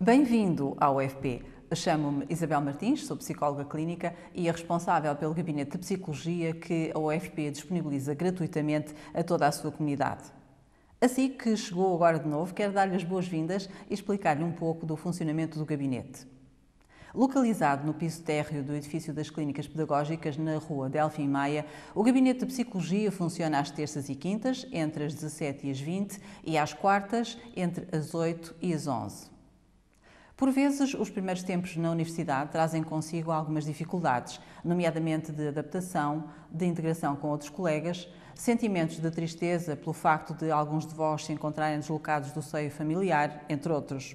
Bem-vindo ao UFP. Chamo-me Isabel Martins, sou psicóloga clínica e é responsável pelo gabinete de psicologia que a UFP disponibiliza gratuitamente a toda a sua comunidade. Assim que chegou agora de novo, quero dar-lhe as boas-vindas e explicar-lhe um pouco do funcionamento do gabinete. Localizado no piso térreo do edifício das Clínicas Pedagógicas, na rua Delfim Maia, o Gabinete de Psicologia funciona às terças e quintas, entre as 17 e as 20, e às quartas, entre as 8 e as 11. Por vezes, os primeiros tempos na universidade trazem consigo algumas dificuldades, nomeadamente de adaptação, de integração com outros colegas, sentimentos de tristeza pelo facto de alguns de vós se encontrarem deslocados do seio familiar, entre outros.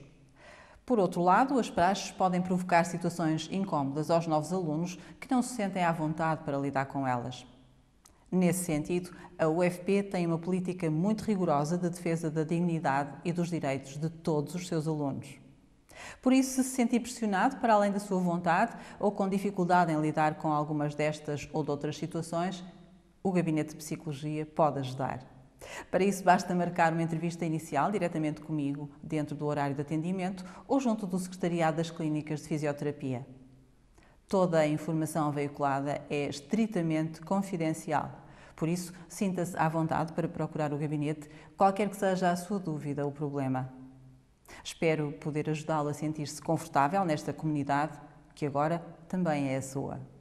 Por outro lado, as praxes podem provocar situações incômodas aos novos alunos que não se sentem à vontade para lidar com elas. Nesse sentido, a UFP tem uma política muito rigorosa de defesa da dignidade e dos direitos de todos os seus alunos. Por isso, se se sentir pressionado para além da sua vontade ou com dificuldade em lidar com algumas destas ou de outras situações, o Gabinete de Psicologia pode ajudar. Para isso, basta marcar uma entrevista inicial diretamente comigo, dentro do horário de atendimento ou junto do Secretariado das Clínicas de Fisioterapia. Toda a informação veiculada é estritamente confidencial. Por isso, sinta-se à vontade para procurar o gabinete, qualquer que seja a sua dúvida ou problema. Espero poder ajudá-lo a sentir-se confortável nesta comunidade que agora também é a sua.